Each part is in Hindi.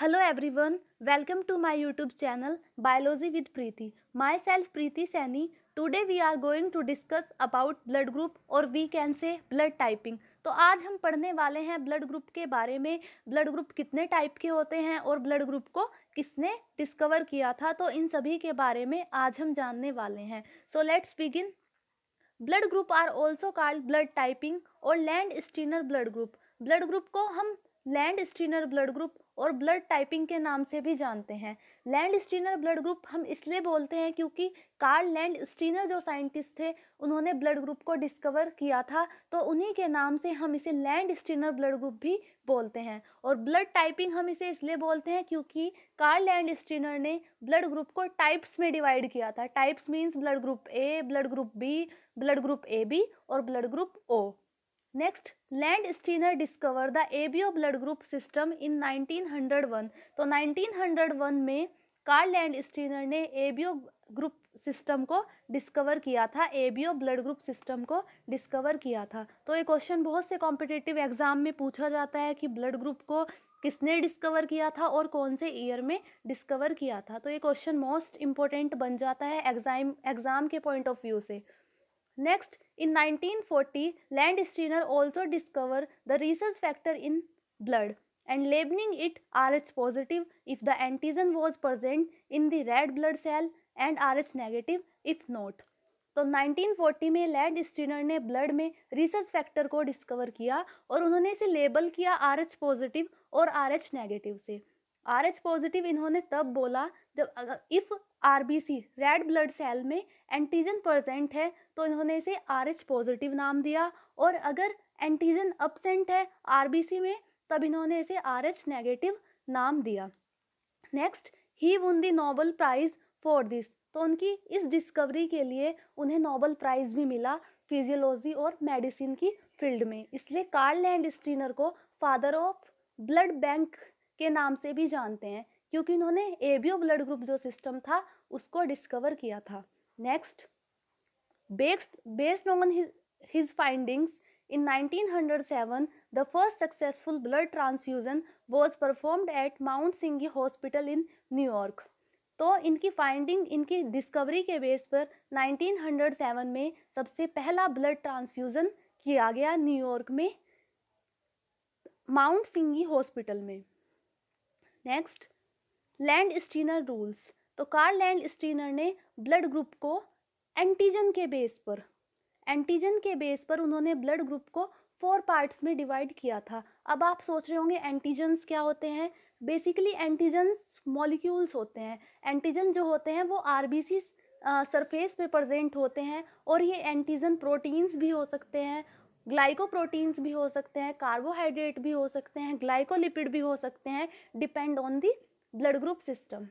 Hello everyone welcome to my YouTube channel biology with Preeti myself Preeti Saini today we are going to discuss about blood group और we can say blood typing तो आज हम पढ़ने वाले हैं ब्लड ग्रुप के बारे में ब्लड ग्रुप कितने टाइप के होते हैं और ब्लड ग्रुप को किसने डिस्कवर किया था तो इन सभी के बारे में आज हम जानने वाले हैं so let's begin blood group are also called blood typing और Landsteiner blood group blood group को हम लैंड स्ट्रीनर ब्लड ग्रुप और ब्लड टाइपिंग के नाम से भी जानते हैं लैंड स्ट्रीनर ब्लड ग्रुप हम इसलिए बोलते हैं क्योंकि कार्ल लैंड स्टीनर जो साइंटिस्ट थे उन्होंने ब्लड ग्रुप को डिस्कवर किया था तो उन्हीं के नाम से हम इसे लैंड स्ट्रीनर ब्लड ग्रुप भी बोलते हैं और ब्लड टाइपिंग हम इसे इसलिए बोलते हैं क्योंकि कार्ल लैंड स्ट्रीनर ने ब्लड ग्रुप को टाइप्स में डिवाइड किया था types means blood group A blood group B blood group A B और blood group O next Landsteiner discover the ABO blood group system in 1901 तो 1901 में कार्ल लैंड स्टीनर ने एबीओ ग्रुप सिस्टम को डिस्कवर किया था एबीओ ब्लड ग्रुप सिस्टम को डिस्कवर किया था तो ये क्वेश्चन बहुत से कॉम्पिटेटिव एग्जाम में पूछा जाता है कि ब्लड ग्रुप को किसने डिस्कवर किया था और कौन से ईयर में डिस्कवर किया था तो ये क्वेश्चन मोस्ट इम्पोर्टेंट बन जाता है एग्जाम एग्ज़ाम के पॉइंट ऑफ व्यू से next in 1940 Landsteiner also discover the research factor in blood and labelling it R H positive if the antigen was present in the red blood cell and R H negative if not तो 1940 में लैंड स्ट्रीनर ने ब्लड में रिसर्च फैक्टर को डिस्कवर किया और उन्होंने इसे लेबल किया आर एच पॉजिटिव और आर एच नेगेटिव से आर एच पॉजिटिव इन्होंने तब बोला जब अगर if R B C red blood cell में एंटीजन प्रजेंट है तो इन्होंने इसे आर एच पॉजिटिव नाम दिया और अगर एंटीजन अपसेंट है आर बी सी में तब इन्होंने इसे आर एच नेगेटिव नाम दिया next he won the Nobel prize for this तो उनकी इस डिस्कवरी के लिए उन्हें नोबल प्राइज़ भी मिला फिजियोलॉजी और मेडिसिन की फील्ड में इसलिए कार्ल लैंड स्टीनर को फादर ऑफ ब्लड बैंक के नाम से भी जानते हैं क्योंकि इन्होंने ओ ब्लड ग्रुप जो सिस्टम था उसको डिस्कवर किया था next based based on his findings in 1907, the first successful blood transfusion was performed at Mount Singhee Hospital in New York. तो इनकी फाइंडिंग इनकी डिस्कवरी के बेस पर 1907 में सबसे पहला ब्लड ट्रांसफ्यूज़न किया गया न्यूयॉर्क में माउंट सिंगी हॉस्पिटल में नेक्स्ट लैंड स्टीनर रूल्स तो कार लैंड स्टीनर ने ब्लड ग्रुप को एंटीजन के बेस पर एंटीजन के बेस पर उन्होंने ब्लड ग्रुप को फोर पार्ट्स में डिवाइड किया था अब आप सोच रहे होंगे एंटीजन्स क्या होते हैं बेसिकली एंटीजन्स मॉलिक्यूल्स होते हैं एंटीजन जो होते हैं वो आर बी सी सरफेस पे प्रजेंट होते हैं और ये एंटीजन प्रोटीन्स भी हो सकते हैं ग्लाइकोप्रोटीन्स भी हो सकते हैं कार्बोहाइड्रेट भी हो सकते हैं ग्लाइकोलिपिड भी हो सकते हैं depend on the blood group system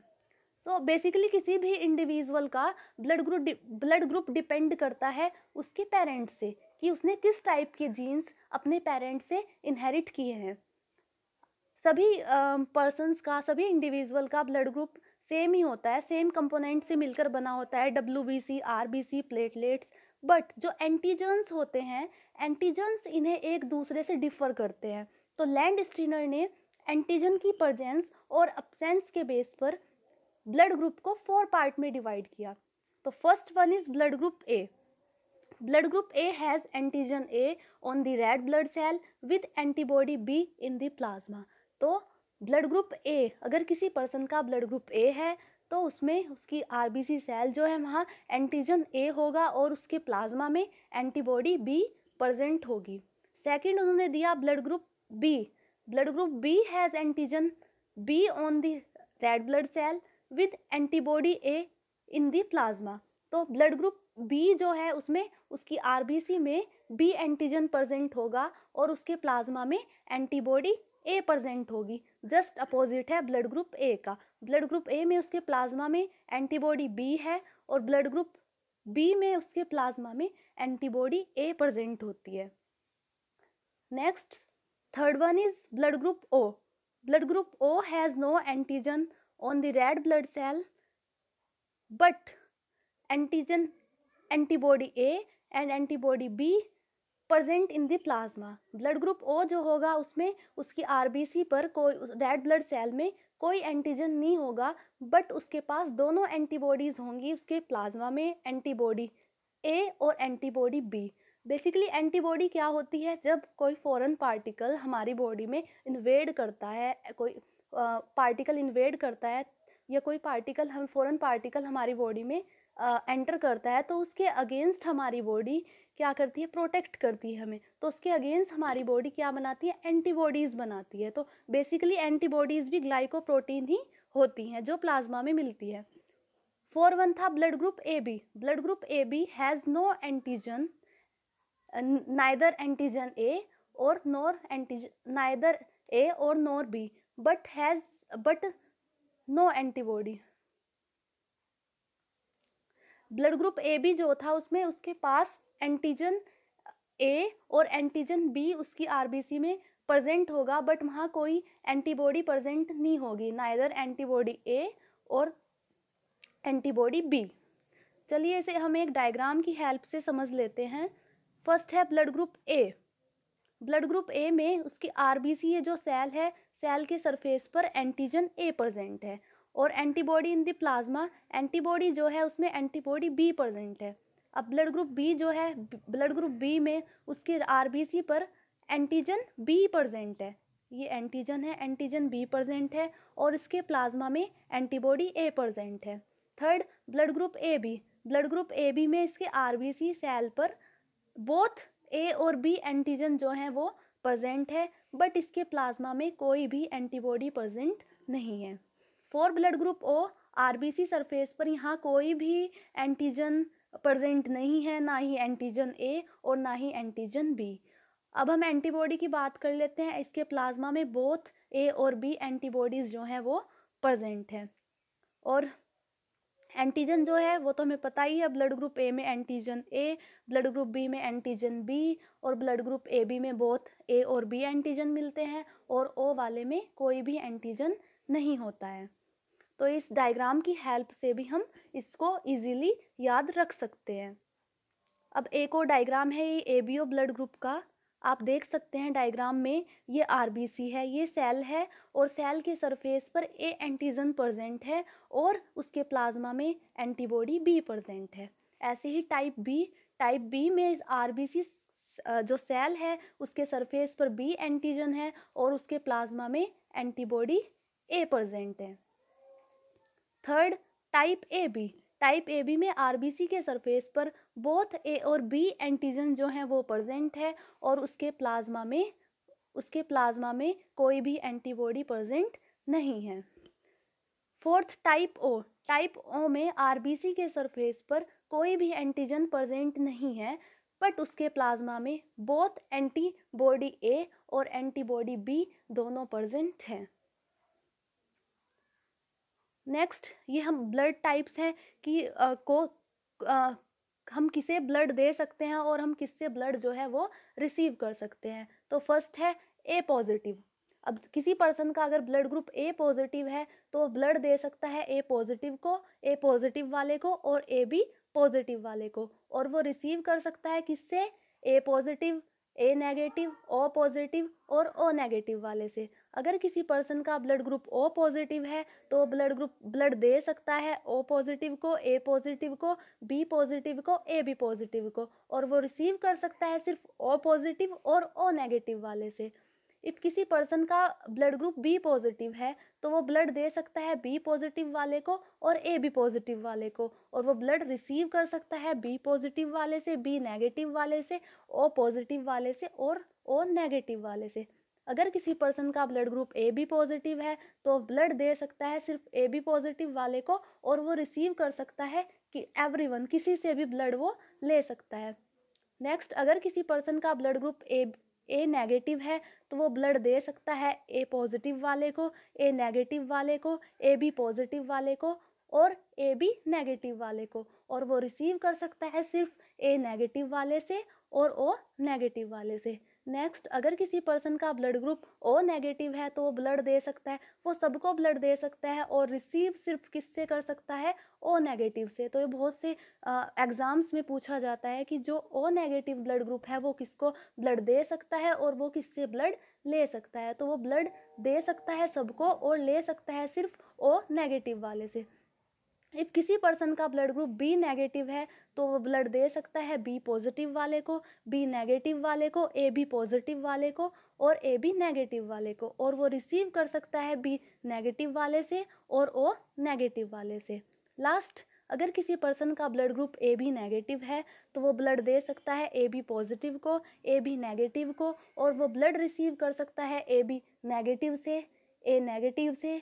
so basically किसी भी इंडिविजुअल का blood group blood group depend करता है उसके पेरेंट्स से कि उसने किस टाइप के जीन्स अपने पेरेंट्स से इनहेरिट किए हैं सभी पर्सनस uh, का सभी इंडिविजुअल का ब्लड ग्रुप सेम ही होता है सेम कंपोनेंट से मिलकर बना होता है W B C R B C platelets but जो एंटीजन्स होते हैं एंटीजन्स इन्हें एक दूसरे से डिफर करते हैं तो लैंड स्ट्रीनर ने एंटीजन की प्रजेंस और अपसेंस के बेस पर ब्लड ग्रुप को फोर पार्ट में डिवाइड किया तो first one is blood group A blood group A has antigen A on the red blood cell with antibody B in the plasma तो ब्लड ग्रुप ए अगर किसी पर्सन का ब्लड ग्रुप ए है तो उसमें उसकी आर सेल जो है वहाँ एंटीजन ए होगा और उसके प्लाज्मा में एंटीबॉडी बी प्रजेंट होगी सेकेंड उन्होंने दिया blood group B blood group B has antigen B on the red blood cell with antibody A in the plasma तो ब्लड ग्रुप बी जो है उसमें उसकी आरबीसी में बी एंटीजन प्रजेंट होगा और उसके प्लाज्मा में एंटीबॉडी ए प्रजेंट होगी जस्ट अपोजिट है ब्लड ग्रुप ए का ब्लड ग्रुप ए में उसके प्लाज्मा में एंटीबॉडी बी है और ब्लड ग्रुप बी में उसके प्लाज्मा में एंटीबॉडी ए प्रजेंट होती है next third one is blood group O blood group O has no antigen on the red blood cell but antigen antibody A and antibody B present in plasma plasma blood group O जो होगा उसमें उसकी आरबीसी पर कोई रेड ब्लड सेल में कोई एंटीजन नहीं होगा बट उसके पास दोनों एंटीबॉडीज़ होंगी उसके प्लाज्मा में एंटीबॉडी ए और एंटीबॉडी बी बेसिकली एंटीबॉडी क्या होती है जब कोई फॉरेन पार्टिकल हमारी बॉडी में इन्वेड करता है कोई पार्टिकल इन्वेड करता है या कोई पार्टिकल हम फॉरेन पार्टिकल हमारी बॉडी में एंटर करता है तो उसके अगेंस्ट हमारी बॉडी क्या करती है प्रोटेक्ट करती है हमें तो उसके अगेंस्ट हमारी बॉडी क्या बनाती है एंटीबॉडीज़ बनाती है तो बेसिकली एंटीबॉडीज़ भी ग्लाइकोप्रोटीन ही होती हैं जो प्लाज्मा में मिलती है फोर वन था blood group A B blood group A B has no antigen neither antigen A और नोर एंटीजन नाइदर ए और nor B but has but no antibody blood group A B जो था उसमें उसके पास एंटीजन ए और एंटीजन बी उसकी सी में प्रजेंट होगा बट वहाँ कोई एंटीबॉडी प्रजेंट नहीं होगी नाइदर एंटीबॉडी ए और एंटीबॉडी बी चलिए इसे हम एक डायग्राम की हेल्प से समझ लेते हैं फर्स्ट है blood group A blood group A में उसकी आर ये जो सेल है सेल के सरफेस पर एंटीजन ए प्रजेंट है और antibody in the plasma antibody जो है उसमें एंटीबॉडी बी प्रेजेंट है अब ब्लड ग्रुप बी जो है ब्लड ग्रुप बी में उसके सी पर एंटीजन बी प्रजेंट है ये एंटीजन है एंटीजन बी प्रजेंट है और इसके प्लाज्मा में एंटीबॉडी ए प्रजेंट है third blood group A B blood group A B में इसके सी सेल पर बोथ ए और बी एंटीजन जो हैं वो प्रजेंट है बट इसके प्लाज्मा में कोई भी एंटीबॉडी प्रजेंट नहीं है for blood group O RBC surface पर यहाँ कोई भी एंटीजन प्रेजेंट नहीं है ना ही एंटीजन ए और ना ही एंटीजन बी अब हम एंटीबॉडी की बात कर लेते हैं इसके प्लाज्मा में बोथ ए और बी एंटीबॉडीज़ जो हैं वो प्रेजेंट हैं और एंटीजन जो है वो तो हमें पता ही है ब्लड ग्रुप ए में antigen A blood group B में एंटीजन बी और ब्लड ग्रुप ए बी में बोथ ए और बी एंटीजन मिलते हैं और ओ वाले में कोई भी एंटीजन नहीं होता है तो इस डायग्राम की हेल्प से भी हम इसको इजीली याद रख सकते हैं अब एक और डायग्राम है ये A B O blood group का आप देख सकते हैं डायग्राम में ये आर बी सी है ये सेल है और सेल के सरफेस पर ए एंटीजन प्रजेंट है और उसके प्लाज्मा में एंटीबॉडी बी प्रजेंट है ऐसे ही टाइप बी टाइप बी में आर बी सी जो सेल है उसके सरफेस पर बी एंटीजन है और उसके प्लाज्मा में एंटीबॉडी ए प्रजेंट है third type A B type A B में आर बी सी के सरफेस पर बोथ ए और बी एंटीजन जो हैं वो प्रजेंट है और उसके प्लाज्मा में उसके प्लाज्मा में कोई भी एंटीबॉडी प्रजेंट नहीं है fourth type O type O में आर बी सी के सरफेस पर कोई भी एंटीजन प्रजेंट नहीं है बट उसके प्लाज्मा में बोथ एंटीबॉडी ए और एंटीबॉडी बी दोनों प्रजेंट हैं नेक्स्ट ये हम ब्लड टाइप्स हैं कि आ, को आ, हम किसे ब्लड दे सकते हैं और हम किससे ब्लड जो है वो रिसीव कर सकते हैं तो फर्स्ट है ए पॉजिटिव अब किसी पर्सन का अगर ब्लड ग्रुप ए पॉजिटिव है तो वो ब्लड दे सकता है ए पॉजिटिव को ए पॉजिटिव वाले को और ए बी पॉजिटिव वाले को और वो रिसीव कर सकता है किससे A positive A negative O positive और ओ नेगेटिव वाले से अगर किसी पर्सन का ब्लड ग्रुप ओ पॉजिटिव है तो ब्लड ग्रुप ब्लड दे सकता है ओ पॉजिटिव को ए पॉजिटिव को बी पॉजिटिव को ए बी पॉजिटिव को और वो रिसीव कर सकता है सिर्फ ओ पॉजिटिव और ओ नेगेटिव वाले से इफ़ किसी पर्सन का ब्लड ग्रुप बी पॉजिटिव है तो वो ब्लड दे सकता है बी पॉजिटिव वाले को और ए बी पॉजिटिव वाले को और वो ब्लड रिसीव कर सकता है बी पॉजिटिव वाले से बी नेगेटिव वाले से ओ पॉजिटिव वाले से और ओ नेगेटिव वाले से अगर किसी पर्सन का blood group A B positive है तो ब्लड दे सकता है सिर्फ ए बी पॉजिटिव वाले को और वो रिसीव कर सकता है कि वन किसी से भी ब्लड वो ले सकता है नेक्स्ट अगर किसी पर्सन का blood group A A negative है तो वो ब्लड दे सकता है ए पॉजिटिव वाले को ए नेगेटिव वाले को ए बी पॉजिटिव वाले को और ए बी नेगेटिव वाले को और वो रिसीव कर सकता है सिर्फ ए नेगेटिव वाले से और ओ नेगेटिव वाले से नेक्स्ट अगर किसी पर्सन का ब्लड ग्रुप ओ नेगेटिव है तो वो ब्लड दे सकता है वो सबको ब्लड दे सकता है और रिसीव सिर्फ किससे कर सकता है ओ नेगेटिव से तो ये बहुत से एग्ज़ाम्स में पूछा जाता है कि जो ओ नेगेटिव ब्लड ग्रुप है वो किसको ब्लड दे सकता है और वो किससे ब्लड ले सकता है तो वो ब्लड दे सकता है सबको और ले सकता है सिर्फ ओ नेगेटिव वाले से इफ़ किसी पर्सन का ब्लड ग्रुप बी नेगेटिव है तो वो ब्लड दे सकता है बी पॉजिटिव वाले को बी नेगेटिव वाले को ए बी पॉजिटिव वाले को और ए बी नेगेटिव वाले को और वो रिसीव कर सकता है बी नेगेटिव वाले से और ओ नेगेटिव वाले से लास्ट अगर किसी पर्सन का blood group A B negative है तो वो ब्लड दे सकता है ए बी पॉजिटिव को ए बी नेगेटिव को और वो ब्लड रिसीव कर सकता है ए बी नेगेटिव से ए नेगेटिव से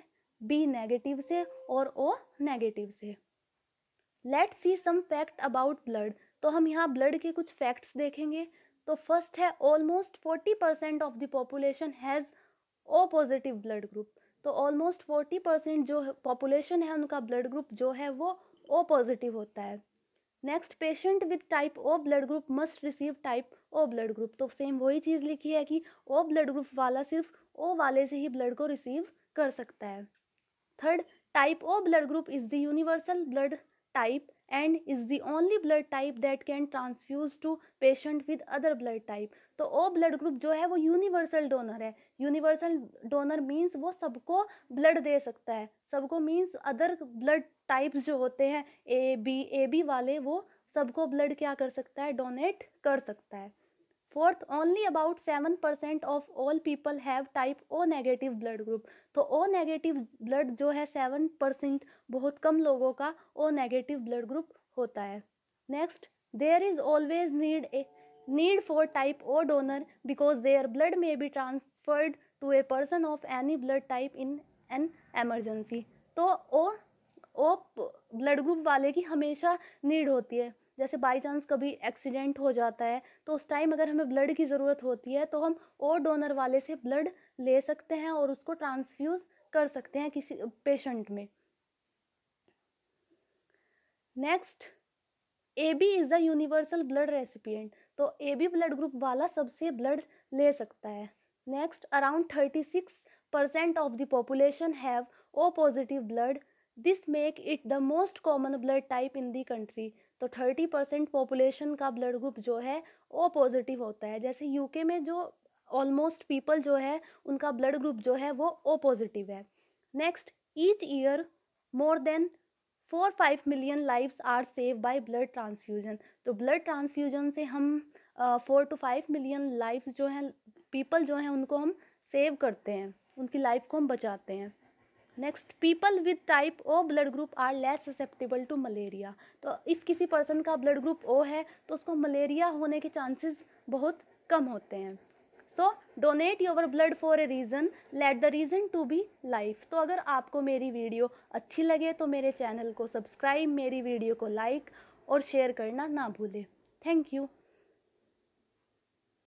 बी नेगेटिव से और ओ नेगेटिव से let see some fact about blood तो हम यहाँ ब्लड के कुछ फैक्ट्स देखेंगे तो फर्स्ट है almost forty percent of the population has O positive blood group तो ऑलमोस्ट फोर्टी परसेंट जो पॉपुलेशन है उनका ब्लड ग्रुप जो है वो ओ पॉजिटिव होता है next patient with type O blood group must receive type O blood group तो सेम वही चीज़ लिखी है कि ओ ब्लड ग्रुप वाला सिर्फ ओ वाले से ही ब्लड को रिसीव कर सकता है third type O blood group is the universal blood type and is the only blood type that can transfuse to patient with other blood type तो ओ ब्लड ग्रुप जो है वो यूनिवर्सल डोनर है यूनिवर्सल डोनर मीन्स वो सबको ब्लड दे सकता है सबको मीन्स अदर ब्लड टाइप्स जो होते हैं ए बी ए बी वाले वो सबको ब्लड क्या कर सकता है डोनेट कर सकता है fourth only about seven percent of all people have type O negative blood group तो ओ नेगेटिव ब्लड जो है सेवन परसेंट बहुत कम लोगों का ओ नेगेटिव ब्लड ग्रुप होता है next there is always need a need for type O donor because their blood may be transferred to a person of any blood type in an emergency तो ओ ओ ब्लड ग्रुप वाले की हमेशा नीड होती है जैसे बाई चांस कभी एक्सीडेंट हो जाता है तो उस टाइम अगर हमें ब्लड की ज़रूरत होती है तो हम और डोनर वाले से ब्लड ले सकते हैं और उसको ट्रांसफ्यूज़ कर सकते हैं किसी पेशेंट में next A B is the universal blood recipient तो ए बी ब्लड ग्रुप वाला सबसे ब्लड ले सकता है next around thirty six percent of the population have O positive blood this make it the most common blood type in the country तो थर्टी परसेंट पॉपुलेशन का ब्लड ग्रुप जो है ओ पॉजिटिव होता है जैसे यूके में जो ऑलमोस्ट पीपल जो है उनका ब्लड ग्रुप जो है वो ओ पॉजिटिव है next each year more than four five million lifes are save by blood transfusion तो ब्लड ट्रांसफ्यूजन से हम four to five million life जो हैं पीपल जो हैं उनको हम सेव करते हैं उनकी लाइफ को हम बचाते हैं next people with type O blood group are less susceptible to malaria तो इफ़ किसी पर्सन का ब्लड ग्रुप ओ है तो उसको मलेरिया होने के चांसेस बहुत कम होते हैं so donate your blood for a reason let the reason to be life तो अगर आपको मेरी वीडियो अच्छी लगे तो मेरे चैनल को सब्सक्राइब मेरी वीडियो को लाइक और शेयर करना ना भूलें थैंक यू